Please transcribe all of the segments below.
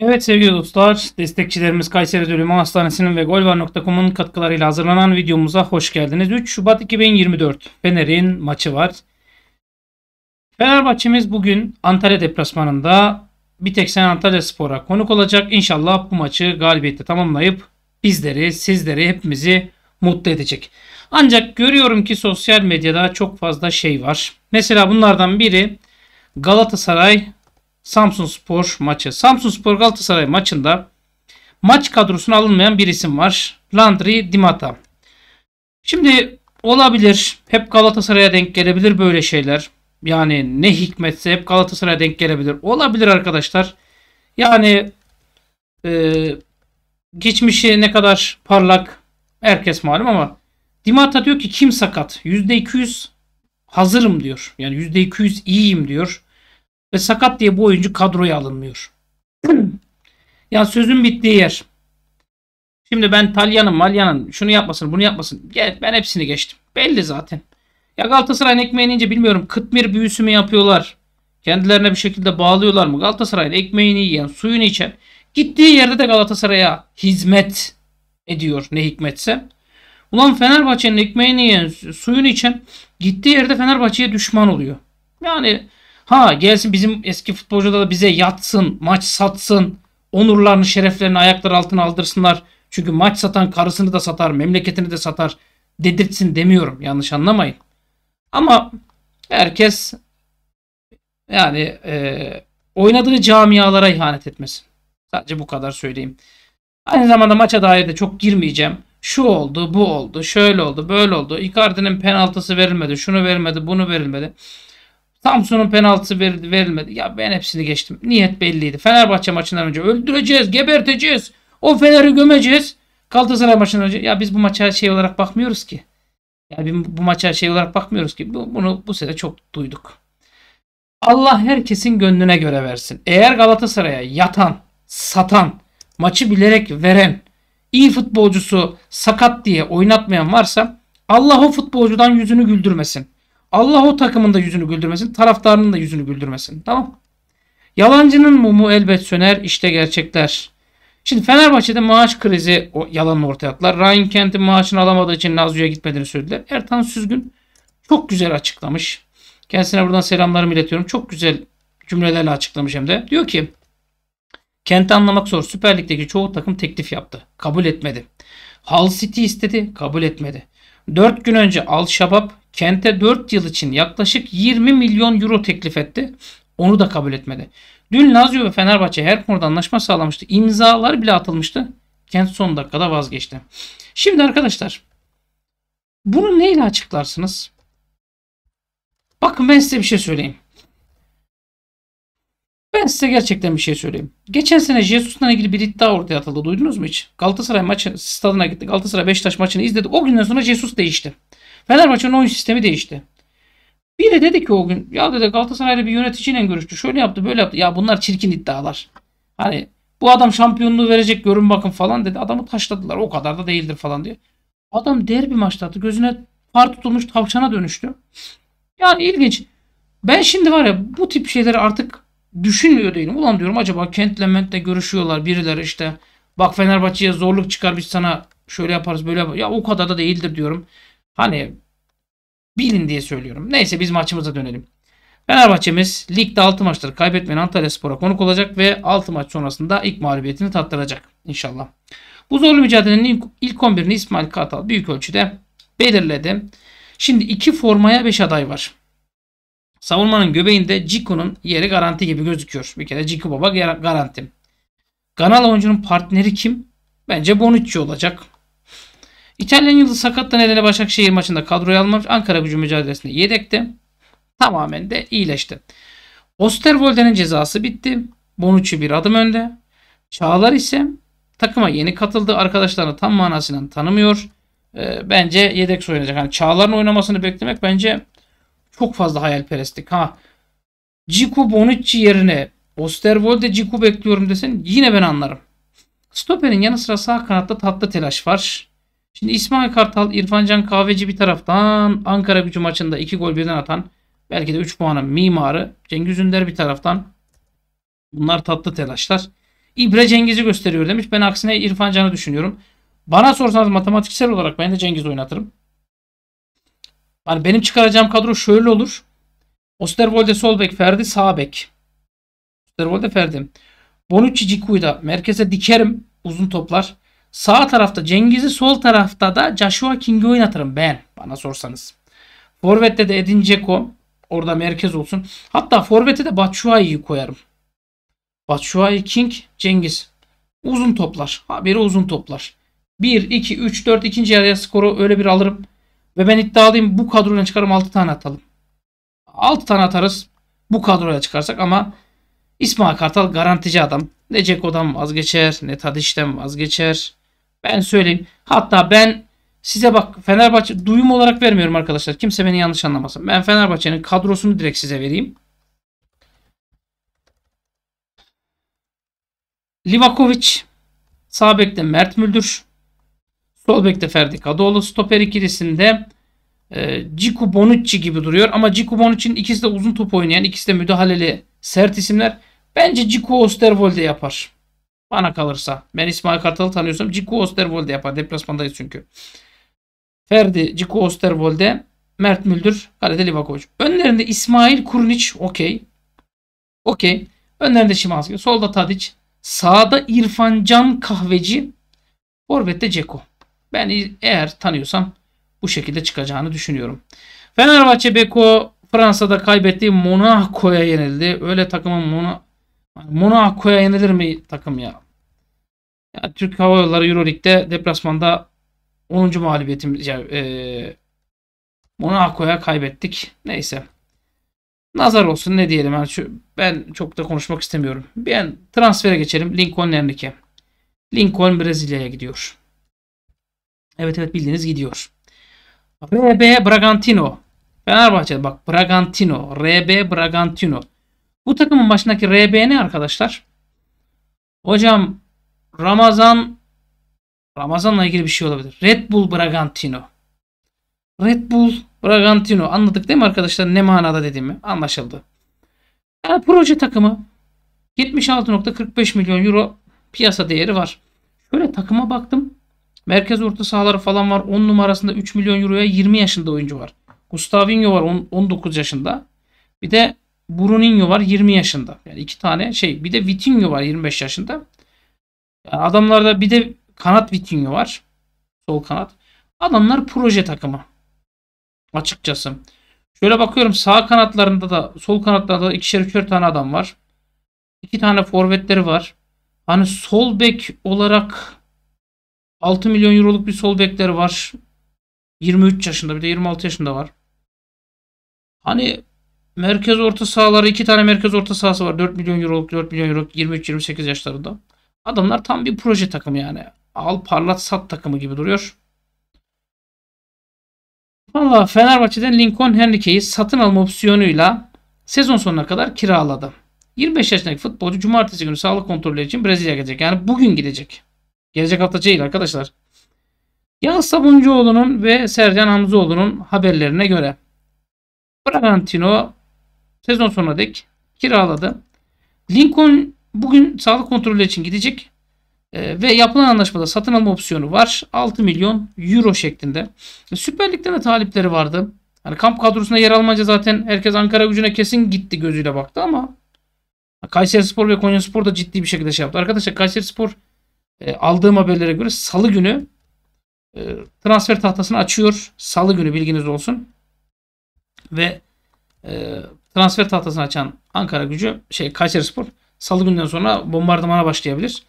Evet sevgili dostlar, destekçilerimiz Kayseri Dönümü Hastanesi'nin ve golvar.com'un katkılarıyla hazırlanan videomuza hoş geldiniz. 3 Şubat 2024 Fener'in maçı var. Fenerbahçe'miz bugün Antalya deplasmanında bir tek sen Antalya Spor'a konuk olacak. İnşallah bu maçı galibiyetle tamamlayıp bizleri, sizleri, hepimizi mutlu edecek. Ancak görüyorum ki sosyal medyada çok fazla şey var. Mesela bunlardan biri Galatasaray Samsun Spor maçı. Samsun Spor Galatasaray maçında maç kadrosuna alınmayan bir isim var. Landry Dimata. Şimdi olabilir. Hep Galatasaray'a denk gelebilir böyle şeyler. Yani ne hikmetse hep Galatasaray'a denk gelebilir. Olabilir arkadaşlar. Yani e, geçmişi ne kadar parlak herkes malum ama Dimata diyor ki kim sakat? %200 hazırım diyor. Yani %200 iyiyim diyor. Ve sakat diye bu oyuncu kadroya alınmıyor. ya sözün bittiği yer. Şimdi ben Talyan'ın, Malyan'ın şunu yapmasın, bunu yapmasın. Gel, ben hepsini geçtim. Belli zaten. Ya Galatasaray'ın ekmeğini ince bilmiyorum. Kıtmir büyüsü mü yapıyorlar? Kendilerine bir şekilde bağlıyorlar mı? Galatasaray'ın ekmeğini yiyen, suyunu içen. Gittiği yerde de Galatasaray'a hizmet ediyor ne hikmetse. Ulan Fenerbahçe'nin ekmeğini yiyen, suyunu içen gittiği yerde Fenerbahçe'ye düşman oluyor. Yani Ha gelsin bizim eski futbolcular da bize yatsın, maç satsın. Onurlarını, şereflerini ayaklar altına aldırsınlar. Çünkü maç satan karısını da satar, memleketini de satar. Dedirtsin demiyorum. Yanlış anlamayın. Ama herkes yani e, oynadığı camialara ihanet etmesin. Sadece bu kadar söyleyeyim. Aynı zamanda maça dair de çok girmeyeceğim. Şu oldu, bu oldu, şöyle oldu, böyle oldu. Icardi'nin penaltısı verilmedi, şunu verilmedi, bunu verilmedi. Samsun'un penaltısı verildi, verilmedi. Ya ben hepsini geçtim. Niyet belliydi. Fenerbahçe maçından önce öldüreceğiz, geberteceğiz. O Fener'i gömeceğiz. Galatasaray maçından önce ya biz bu maça şey olarak bakmıyoruz ki. Yani bu maça şey olarak bakmıyoruz ki. Bunu bu sene çok duyduk. Allah herkesin gönlüne göre versin. Eğer Galatasaray'a yatan, satan, maçı bilerek veren, iyi futbolcusu sakat diye oynatmayan varsa Allah o futbolcudan yüzünü güldürmesin. Allah o takımın da yüzünü güldürmesin. Taraftarının da yüzünü güldürmesin. Tamam. Yalancının mumu elbet söner. İşte gerçekler. Şimdi Fenerbahçe'de maaş krizi o, yalanını ortaya attılar. Ryan Kent'in maaşını alamadığı için Nazlıya gitmediğini söylediler. Ertan Süzgün çok güzel açıklamış. Kendisine buradan selamlarımı iletiyorum. Çok güzel cümlelerle açıklamış hem de. Diyor ki Kent'i anlamak zor. Süper Lig'deki çoğu takım teklif yaptı. Kabul etmedi. Hull City istedi. Kabul etmedi. 4 gün önce Al Shabab Kente 4 yıl için yaklaşık 20 milyon euro teklif etti. Onu da kabul etmedi. Dün Lazio ve Fenerbahçe her konuda anlaşma sağlamıştı. İmzalar bile atılmıştı. Kent son dakikada vazgeçti. Şimdi arkadaşlar bunu neyle açıklarsınız? Bakın ben size bir şey söyleyeyim. Ben size gerçekten bir şey söyleyeyim. Geçen sene Jesus'la ilgili bir iddia ortaya atıldı. Duydunuz mu hiç? Galatasaray maçı stadına gittik. Galatasaray Beşiktaş maçını izledik. O günden sonra Jesus değişti. Fenerbahçe'nin oyun sistemi değişti. Biri dedi ki o gün ya dedi Galatasaray'la bir yöneticiyle görüştü. Şöyle yaptı böyle yaptı. Ya bunlar çirkin iddialar. Hani bu adam şampiyonluğu verecek görün bakın falan dedi. Adamı taşladılar. O kadar da değildir falan diye. Adam derbi maçta attı. Gözüne far tutulmuş tavşana dönüştü. Yani ilginç. Ben şimdi var ya bu tip şeyleri artık düşünmüyor değilim. Ulan diyorum acaba Kent'le Ment'le görüşüyorlar birileri işte. Bak Fenerbahçe'ye zorluk çıkar biz sana şöyle yaparız böyle yaparız. Ya o kadar da değildir diyorum. Hani bilin diye söylüyorum. Neyse biz maçımıza dönelim. Fenerbahçe'miz ligde 6 maçları kaybetmeyen Antalya Spor'a konuk olacak ve 6 maç sonrasında ilk mağlubiyetini tattıracak inşallah. Bu zorlu mücadelenin ilk, ilk 11'ini İsmail Kartal büyük ölçüde belirledi. Şimdi iki formaya 5 aday var. Savunmanın göbeğinde Ciku'nun yeri garanti gibi gözüküyor. Bir kere Ciku baba garanti. Kanal oyuncunun partneri kim? Bence Bonucci olacak. İtalyan Yıldız sakatlığı nedeniyle Başakşehir maçında kadroya almamış. Ankara gücü mücadelesinde yedekti. Tamamen de iyileşti. Osterwolde'nin cezası bitti. Bonucci bir adım önde. Çağlar ise takıma yeni katıldı. Arkadaşlarını tam manasıyla tanımıyor. E, bence yedek oynayacak. Yani Çağlar'ın oynamasını beklemek bence çok fazla hayalperestlik. Ha Ciku Bonucci yerine Osterwolde Ciku bekliyorum desen yine ben anlarım. Stoper'in yanı sıra sağ kanatta tatlı telaş var. Şimdi İsmail Kartal, İrfancan Kahveci bir taraftan Ankara gücü maçında 2 gol birden atan belki de 3 puanın mimarı Cengiz Ünder bir taraftan bunlar tatlı telaşlar. İbre Cengiz'i gösteriyor demiş. Ben aksine İrfancan'ı düşünüyorum. Bana sorsanız matematiksel olarak ben de Cengiz oynatırım. Yani benim çıkaracağım kadro şöyle olur. Osterwolde sol bek, Ferdi sağ bek. Osterwolde Ferdi. Bonucci Ciku'yu da merkeze dikerim uzun toplar. Sağ tarafta Cengiz'i sol tarafta da Joshua King'i oynatırım ben bana sorsanız. Forvet'te de Edin Dzeko orada merkez olsun. Hatta Forvet'e de Batshuayi'yi koyarım. Batshuayi, King, Cengiz. Uzun toplar. Haberi uzun toplar. 1, 2, 3, 4 ikinci yarıya skoru öyle bir alırım. Ve ben iddialıyım bu kadroyla çıkarım 6 tane atalım. 6 tane atarız bu kadroya çıkarsak ama İsmail Kartal garantici adam. Ne Ceko'dan vazgeçer ne Tadiş'ten vazgeçer. Ben söyleyeyim. Hatta ben size bak Fenerbahçe duyum olarak vermiyorum arkadaşlar. Kimse beni yanlış anlamasın. Ben Fenerbahçe'nin kadrosunu direkt size vereyim. Livakovic, sağ bekte Mert Müldür, sol bekte Ferdi Kadıoğlu, stoper ikilisinde e, Ciku Bonucci gibi duruyor. Ama Ciku Bonucci'nin ikisi de uzun top oynayan, ikisi de müdahaleli sert isimler. Bence Ciku Osterwolde yapar. Bana kalırsa. Ben İsmail Kartal'ı tanıyorsam Ciku Osterwolde yapar. Deplasmandayız çünkü. Ferdi, Ciku Osterwolde, Mert Müldür, kalede Livakovic. Önlerinde İsmail Kurniç. Okey. Okey. Önlerinde Şimanski. Solda Tadic. Sağda İrfan Can Kahveci. Forvet'te Ceko. Ben eğer tanıyorsam bu şekilde çıkacağını düşünüyorum. Fenerbahçe Beko Fransa'da kaybetti, Monaco'ya yenildi. Öyle takımın Monaco Monaco'ya yenilir mi takım ya? ya Türk Hava Yolları Euroleague'de deplasmanda 10. mağlubiyetimiz yani, e, Monaco'ya kaybettik. Neyse. Nazar olsun ne diyelim. Yani şu, ben çok da konuşmak istemiyorum. Ben transfere geçelim. Lincoln Enrique. Lincoln Brezilya'ya gidiyor. Evet evet bildiğiniz gidiyor. RB Bragantino. Fenerbahçe bak Bragantino. RB Bragantino. Bu takımın başındaki RBN arkadaşlar. Hocam Ramazan Ramazan'la ilgili bir şey olabilir. Red Bull Bragantino. Red Bull Bragantino anladık değil mi arkadaşlar ne manada dediğimi anlaşıldı. Yani proje takımı 76.45 milyon euro piyasa değeri var. Şöyle takıma baktım. Merkez orta sahaları falan var. 10 numarasında 3 milyon euroya 20 yaşında oyuncu var. Gustavinho var 19 yaşında. Bir de Bruninho var 20 yaşında. Yani iki tane şey. Bir de Vitinho var 25 yaşında. Yani adamlarda bir de kanat Vitinho var. Sol kanat. Adamlar proje takımı. Açıkçası. Şöyle bakıyorum sağ kanatlarında da sol kanatlarda da ikişer üçer tane adam var. İki tane forvetleri var. Hani sol bek olarak 6 milyon euroluk bir sol bekleri var. 23 yaşında bir de 26 yaşında var. Hani Merkez orta sahaları iki tane merkez orta sahası var. 4 milyon euro, 4 milyon euro, 23-28 yaşlarında. Adamlar tam bir proje takımı yani. Al parlat sat takımı gibi duruyor. Valla Fenerbahçe'den Lincoln Henrique'yi satın alma opsiyonuyla sezon sonuna kadar kiraladı. 25 yaşındaki futbolcu cumartesi günü sağlık kontrolü için Brezilya'ya gidecek. Yani bugün gidecek. Gelecek hafta değil arkadaşlar. Yağız Sabuncuoğlu'nun ve Sercan Hamzoğlu'nun haberlerine göre Bragantino Sezon sonuna dek kiraladı. Lincoln bugün sağlık kontrolü için gidecek. E, ve yapılan anlaşmada satın alma opsiyonu var. 6 milyon euro şeklinde. E, Süper Lig'den de talipleri vardı. Hani kamp kadrosuna yer almayınca zaten herkes Ankara gücüne kesin gitti gözüyle baktı ama Kayseri Spor ve Konya Spor da ciddi bir şekilde şey yaptı. Arkadaşlar Kayseri Spor e, aldığım haberlere göre salı günü e, transfer tahtasını açıyor. Salı günü bilginiz olsun. Ve e, transfer tahtasını açan Ankara gücü şey Kayserispor salı günden sonra bombardımana başlayabilir.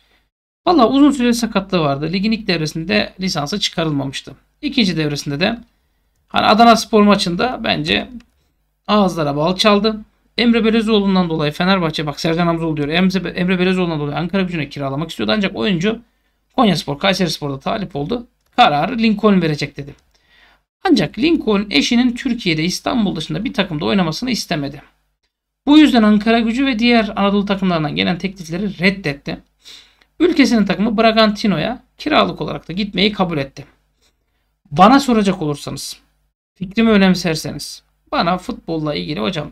Valla uzun süre sakatlığı vardı. Ligin ilk devresinde lisansı çıkarılmamıştı. İkinci devresinde de hani Adana Spor maçında bence ağızlara bal çaldı. Emre Belezoğlu'ndan dolayı Fenerbahçe bak Sercan Hamzoğlu diyor. Emre Belezoğlu'ndan dolayı Ankara gücüne kiralamak istiyordu ancak oyuncu Konya Spor, Kayseri Spor'da talip oldu. Kararı Lincoln verecek dedi. Ancak Lincoln eşinin Türkiye'de İstanbul dışında bir takımda oynamasını istemedi. Bu yüzden Ankara gücü ve diğer Anadolu takımlarından gelen teklifleri reddetti. Ülkesinin takımı Bragantino'ya kiralık olarak da gitmeyi kabul etti. Bana soracak olursanız, fikrimi önemserseniz, bana futbolla ilgili hocam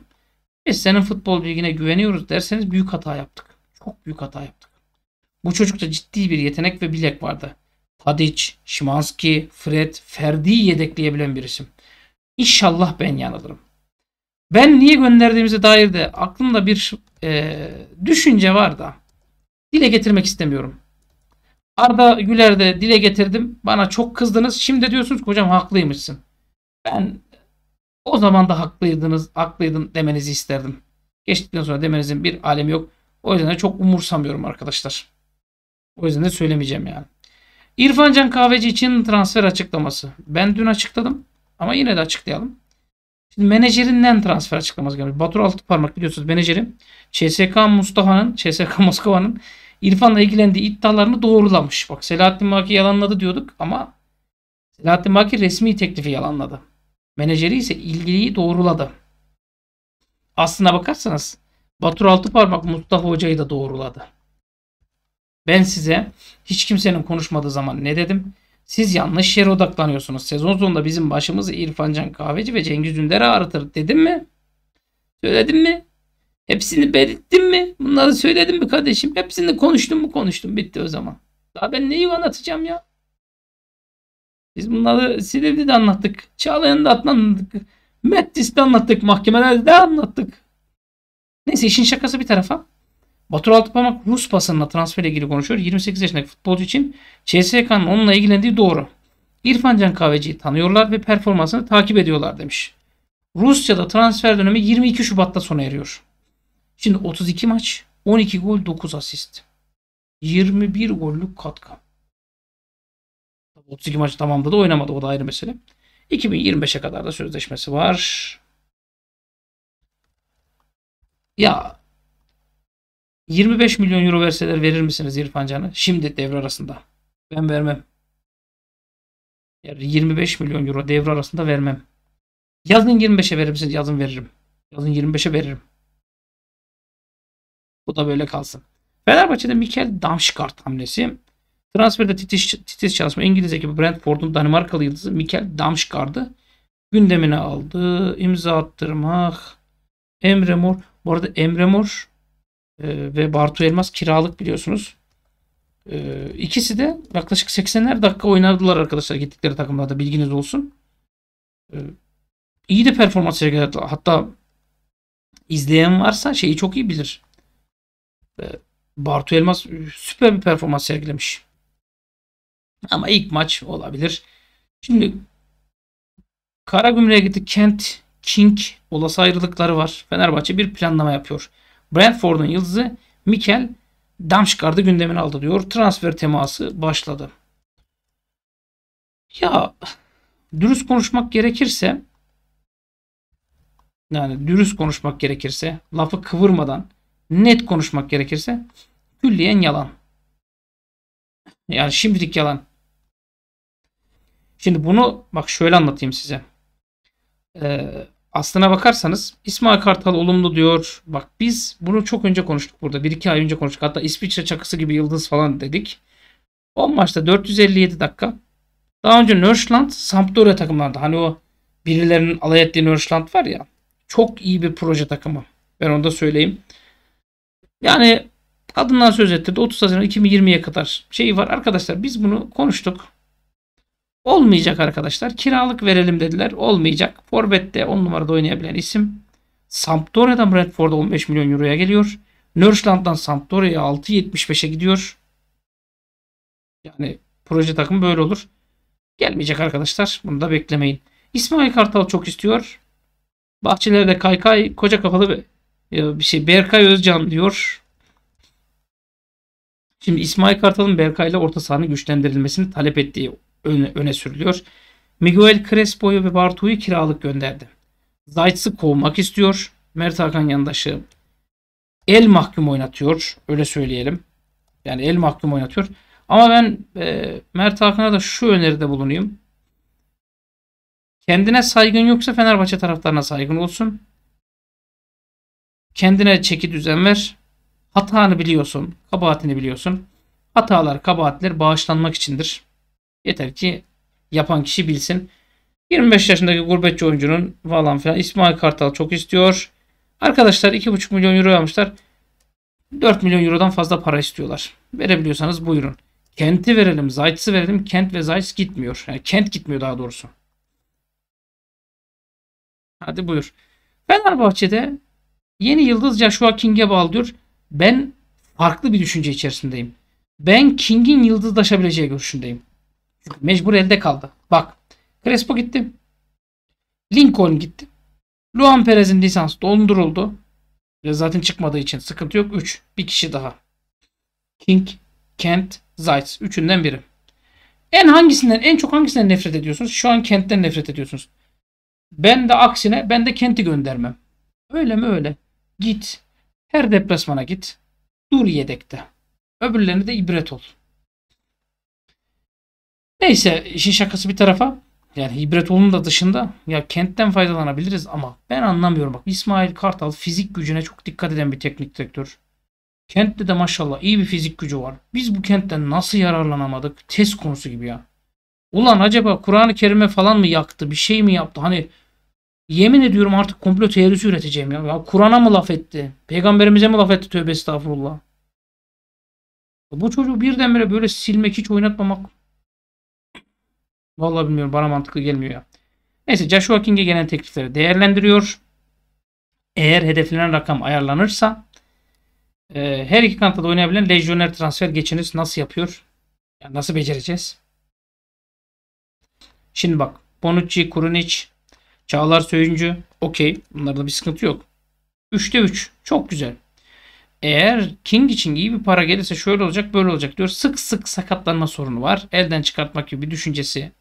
biz senin futbol bilgine güveniyoruz derseniz büyük hata yaptık. Çok büyük hata yaptık. Bu çocukta ciddi bir yetenek ve bilek vardı. Tadic, Şimanski, Fred, Ferdi yedekleyebilen bir isim. İnşallah ben yanılırım. Ben niye gönderdiğimize dair de aklımda bir e, düşünce var da dile getirmek istemiyorum. Arda Güler de dile getirdim. Bana çok kızdınız. Şimdi diyorsunuz ki hocam haklıymışsın. Ben o zaman da haklıydınız, haklıydın demenizi isterdim. Geçtikten sonra demenizin bir alemi yok. O yüzden de çok umursamıyorum arkadaşlar. O yüzden de söylemeyeceğim yani. İrfancan Kahveci için transfer açıklaması. Ben dün açıkladım ama yine de açıklayalım. Şimdi menajerinden transfer açıklaması gelmiş. Batur Altıparmak biliyorsunuz menajeri CSK Mustafa'nın, CSK Moskova'nın İrfan'la ilgilendiği iddialarını doğrulamış. Bak Selahattin Maki yalanladı diyorduk ama Selahattin Maki resmi teklifi yalanladı. Menajeri ise ilgiliyi doğruladı. Aslına bakarsanız Batur Altıparmak Mustafa Hoca'yı da doğruladı. Ben size hiç kimsenin konuşmadığı zaman ne dedim? Siz yanlış yere odaklanıyorsunuz. Sezon sonunda bizim başımızı İrfancan Kahveci ve Cengiz Ünder ağrıtır dedim mi? Söyledim mi? Hepsini belirttim mi? Bunları söyledim mi kardeşim? Hepsini konuştum mu konuştum bitti o zaman. Daha ben neyi anlatacağım ya? Biz bunları Silivri'de anlattık. Çağlayan'da anlattık. Mettis'te anlattık. Mahkemelerde de anlattık. Neyse işin şakası bir tarafa. Batur Altıpamak Rus basınına transferle ilgili konuşuyor. 28 yaşındaki futbolcu için CSK'nın onunla ilgilendiği doğru. İrfan Can Kahveci'yi tanıyorlar ve performansını takip ediyorlar demiş. Rusya'da transfer dönemi 22 Şubat'ta sona eriyor. Şimdi 32 maç, 12 gol, 9 asist. 21 gollük katkı. 32 maç tamamda da oynamadı o da ayrı mesele. 2025'e kadar da sözleşmesi var. Ya 25 milyon euro verseler verir misiniz İrfan Can'ı? Şimdi devre arasında. Ben vermem. Yani 25 milyon euro devre arasında vermem. Yazın 25'e verir misiniz? Yazın veririm. Yazın 25'e veririm. Bu da böyle kalsın. Fenerbahçe'de Mikel Damşkart hamlesi. Transferde titiz, titiz çalışma İngiliz ekibi Brentford'un Danimarkalı yıldızı Mikel Damşkart'ı gündemine aldı. İmza attırmak. Emre Mor. Bu arada Emre Mor ee, ve Bartu Elmas kiralık biliyorsunuz. E, ikisi de yaklaşık 80'er dakika oynadılar arkadaşlar gittikleri takımlarda bilginiz olsun. E, iyi de performans sergiledi Hatta izleyen varsa şeyi çok iyi bilir. Bartu Elmas süper bir performans sergilemiş. Ama ilk maç olabilir. Şimdi Karagümrük'e gittik. Kent, King olası ayrılıkları var. Fenerbahçe bir planlama yapıyor. Brentford'un yıldızı Mikel Damşkar'da gündemine aldı diyor. Transfer teması başladı. Ya dürüst konuşmak gerekirse yani dürüst konuşmak gerekirse lafı kıvırmadan net konuşmak gerekirse külliyen yalan. Yani şimdilik yalan. Şimdi bunu bak şöyle anlatayım size. Ee, aslına bakarsanız İsmail Kartal olumlu diyor. Bak biz bunu çok önce konuştuk burada. 1-2 ay önce konuştuk. Hatta İsviçre çakısı gibi yıldız falan dedik. 10 maçta 457 dakika. Daha önce Nörşland Sampdoria takımlarında. Hani o birilerinin alay ettiği Nörşland var ya. Çok iyi bir proje takımı. Ben onu da söyleyeyim. Yani kadından söz ettirdi. 30 Haziran 2020'ye kadar şeyi var. Arkadaşlar biz bunu konuştuk. Olmayacak arkadaşlar. Kiralık verelim dediler. Olmayacak. Forbette 10 numarada oynayabilen isim. Sampdoria'dan Brentford'a 15 milyon euroya geliyor. Nörşland'dan Sampdoria'ya 6.75'e gidiyor. Yani proje takımı böyle olur. Gelmeyecek arkadaşlar. Bunu da beklemeyin. İsmail Kartal çok istiyor. Bahçelerde kaykay koca kafalı bir, e, bir şey. Berkay Özcan diyor. Şimdi İsmail Kartal'ın Berkay'la orta sahanın güçlendirilmesini talep ettiği öne, öne sürülüyor. Miguel Crespo'yu ve Bartu'yu kiralık gönderdi. Zayt'sı kovmak istiyor. Mert Hakan yandaşı el mahkum oynatıyor. Öyle söyleyelim. Yani el mahkum oynatıyor. Ama ben e, Mert Hakan'a da şu öneride bulunayım. Kendine saygın yoksa Fenerbahçe taraftarına saygın olsun. Kendine çeki düzen ver. Hatanı biliyorsun. Kabahatini biliyorsun. Hatalar, kabahatler bağışlanmak içindir. Yeter ki yapan kişi bilsin. 25 yaşındaki gurbetçi oyuncunun falan filan İsmail Kartal çok istiyor. Arkadaşlar 2,5 milyon euro almışlar. 4 milyon eurodan fazla para istiyorlar. Verebiliyorsanız buyurun. Kent'i verelim, Zayt'sı verelim. Kent ve Zayt gitmiyor. Yani Kent gitmiyor daha doğrusu. Hadi buyur. Fenerbahçe'de yeni yıldız Joshua King'e bağlı Ben farklı bir düşünce içerisindeyim. Ben King'in yıldızlaşabileceği görüşündeyim. Mecbur elde kaldı. Bak Crespo gitti. Lincoln gitti. Luan Perez'in lisansı donduruldu. Zaten çıkmadığı için sıkıntı yok. 3. Bir kişi daha. King, Kent, Zayt. Üçünden biri. En hangisinden, en çok hangisinden nefret ediyorsunuz? Şu an Kent'ten nefret ediyorsunuz. Ben de aksine, ben de Kent'i göndermem. Öyle mi öyle? Git. Her deplasmana git. Dur yedekte. Öbürlerine de ibret ol. Neyse işin şakası bir tarafa. Yani hibret olun da dışında ya kentten faydalanabiliriz ama ben anlamıyorum. Bak İsmail Kartal fizik gücüne çok dikkat eden bir teknik direktör. Kentte de maşallah iyi bir fizik gücü var. Biz bu kentten nasıl yararlanamadık? Test konusu gibi ya. Ulan acaba Kur'an-ı Kerim'e falan mı yaktı? Bir şey mi yaptı? Hani yemin ediyorum artık komplo teorisi üreteceğim ya. ya Kur'an'a mı laf etti? Peygamberimize mi laf etti? Tövbe estağfurullah. Bu çocuğu birdenbire böyle silmek hiç oynatmamak Vallahi bilmiyorum bana mantıklı gelmiyor ya. Neyse Joshua King'e gelen teklifleri değerlendiriyor. Eğer hedeflenen rakam ayarlanırsa e, her iki kanatta da oynayabilen lejyoner transfer geçiniz nasıl yapıyor? Yani nasıl becereceğiz? Şimdi bak Bonucci, Kurunic, Çağlar Söyüncü okey bunlarda bir sıkıntı yok. 3'te 3 çok güzel. Eğer King için iyi bir para gelirse şöyle olacak böyle olacak diyor. Sık sık sakatlanma sorunu var. Elden çıkartmak gibi bir düşüncesi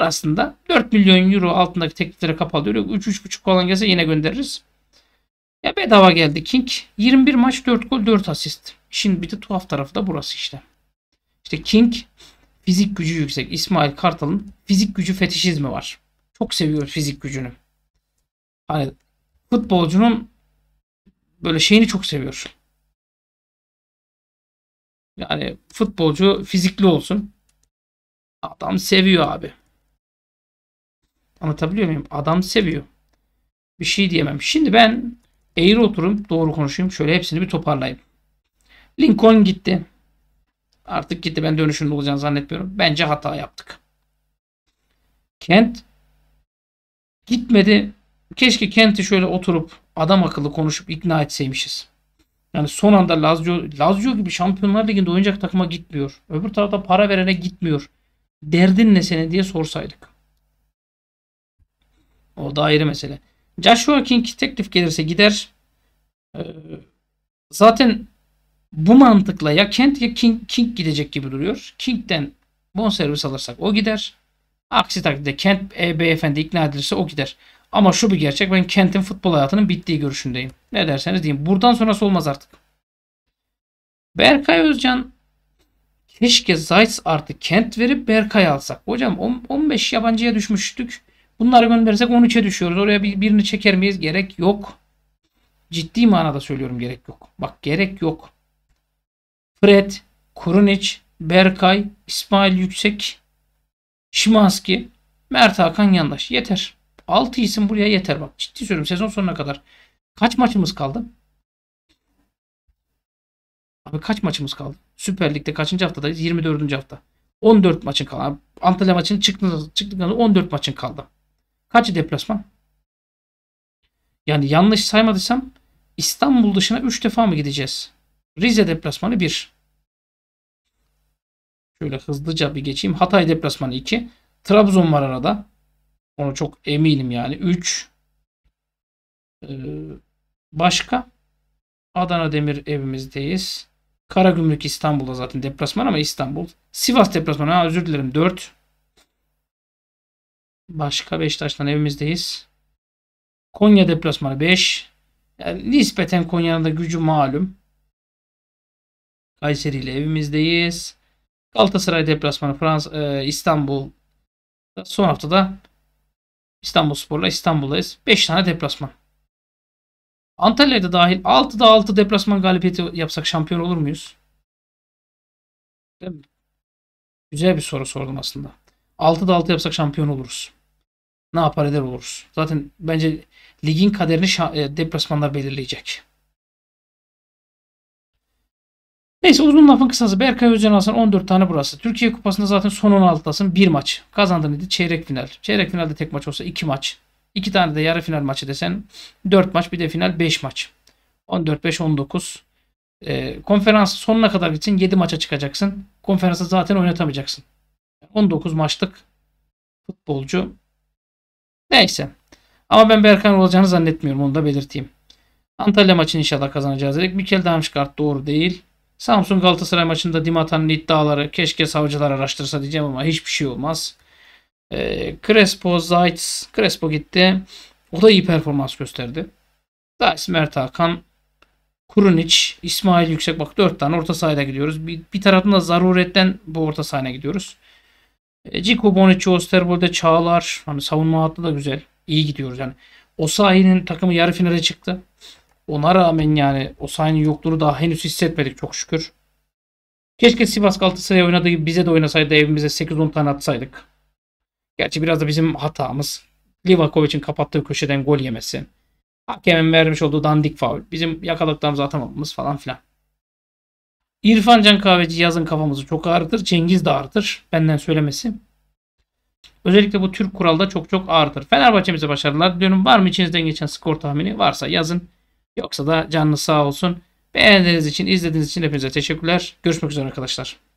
var aslında. 4 milyon euro altındaki tekliflere kapalı diyor. 3-3.5 olan gelse yine göndeririz. Ya bedava geldi King. 21 maç 4 gol 4 asist. İşin bir de tuhaf tarafı da burası işte. İşte King fizik gücü yüksek. İsmail Kartal'ın fizik gücü fetişizmi var. Çok seviyor fizik gücünü. Hani futbolcunun böyle şeyini çok seviyor. Yani futbolcu fizikli olsun. Adam seviyor abi. Anlatabiliyor muyum? Adam seviyor. Bir şey diyemem. Şimdi ben eğri oturup doğru konuşayım. Şöyle hepsini bir toparlayayım. Lincoln gitti. Artık gitti. Ben dönüşünde olacağını zannetmiyorum. Bence hata yaptık. Kent gitmedi. Keşke Kent'i şöyle oturup adam akıllı konuşup ikna etseymişiz. Yani son anda Lazio, Lazio gibi Şampiyonlar Ligi'nde oynayacak takıma gitmiyor. Öbür tarafta para verene gitmiyor. Derdin ne senin diye sorsaydık. O da ayrı mesele. Joshua King teklif gelirse gider. Ee, zaten bu mantıkla ya Kent ya King, King gidecek gibi duruyor. King'den bonservis alırsak o gider. Aksi takdirde Kent e, beyefendi ikna edilirse o gider. Ama şu bir gerçek ben Kent'in futbol hayatının bittiği görüşündeyim. Ne derseniz diyeyim. Buradan sonrası olmaz artık. Berkay Özcan keşke Zayt artı Kent verip Berkay alsak. Hocam 15 yabancıya düşmüştük. Bunları gönderirsek 13'e düşüyoruz. Oraya bir, birini çeker miyiz? Gerek yok. Ciddi manada söylüyorum gerek yok. Bak gerek yok. Fred, Kurunic, Berkay, İsmail Yüksek, Şimanski, Mert Hakan Yandaş. Yeter. 6 isim buraya yeter. Bak ciddi söylüyorum sezon sonuna kadar. Kaç maçımız kaldı? Abi kaç maçımız kaldı? Süper Lig'de kaçıncı haftadayız? 24. hafta. 14 maçın kaldı. Antalya maçını çıktığında, çıktığında 14 maçın kaldı. Kaç deplasman? Yani yanlış saymadıysam İstanbul dışına 3 defa mı gideceğiz? Rize deplasmanı 1. Şöyle hızlıca bir geçeyim. Hatay deplasmanı 2. Trabzon var arada. Onu çok eminim yani. 3. Ee, başka? Adana Demir evimizdeyiz. Karagümrük İstanbul'da zaten deplasman ama İstanbul. Sivas deplasmanı. Ha, özür dilerim 4. Başka Beşiktaş'tan evimizdeyiz. Konya deplasmanı 5. Yani nispeten Konya'nın da gücü malum. Kayseri ile evimizdeyiz. Galatasaray deplasmanı Frans e, İstanbul. Son haftada İstanbul Spor'la İstanbul'dayız. 5 tane deplasman. Antalya'da dahil 6'da 6 deplasman galibiyeti yapsak şampiyon olur muyuz? Değil mi? Güzel bir soru sordum aslında. 6'da 6 yapsak şampiyon oluruz ne yapar eder oluruz. Zaten bence ligin kaderini e, deplasmanlar belirleyecek. Neyse uzun lafın kısası Berkay Özcan Hasan 14 tane burası. Türkiye Kupası'nda zaten son 16'dasın. Bir maç. Kazandın dedi çeyrek final. Çeyrek finalde tek maç olsa iki maç. İki tane de yarı final maçı desen dört maç bir de final beş maç. 14 5 19. E, konferans sonuna kadar gitsin 7 maça çıkacaksın. Konferansı zaten oynatamayacaksın. 19 maçlık futbolcu Neyse. Ama ben Berkan olacağını zannetmiyorum. Onu da belirteyim. Antalya maçını inşallah kazanacağız dedik. Mikel kart doğru değil. Samsun Galatasaray maçında Dimata'nın iddiaları keşke savcılar araştırsa diyeceğim ama hiçbir şey olmaz. E, Crespo, Zaitz, Crespo gitti. O da iyi performans gösterdi. Zaitz, Mert Hakan, Kurunic, İsmail Yüksek. Bak 4 tane orta sahaya gidiyoruz. Bir, bir taraftan da zaruretten bu orta sahaya gidiyoruz. Ciko Bonucci, Osterwold'e Çağlar. Hani savunma hattı da güzel. İyi gidiyoruz yani. Osayi'nin takımı yarı finale çıktı. Ona rağmen yani Osayi'nin yokluğunu daha henüz hissetmedik çok şükür. Keşke Sivas Galatasaray oynadığı gibi bize de oynasaydı evimize 8-10 tane atsaydık. Gerçi biraz da bizim hatamız. Livakovic'in kapattığı köşeden gol yemesi. Hakemin vermiş olduğu dandik faul. Bizim yakaladıklarımızı atamamız falan filan. İrfan Can Kahveci yazın kafamızı çok ağrıtır. Cengiz de ağrıtır. Benden söylemesi. Özellikle bu Türk kuralda çok çok ağırdır. Fenerbahçe'mize başarılar diliyorum. Var mı içinizden geçen skor tahmini? Varsa yazın. Yoksa da canlı sağ olsun. Beğendiğiniz için, izlediğiniz için hepinize teşekkürler. Görüşmek üzere arkadaşlar.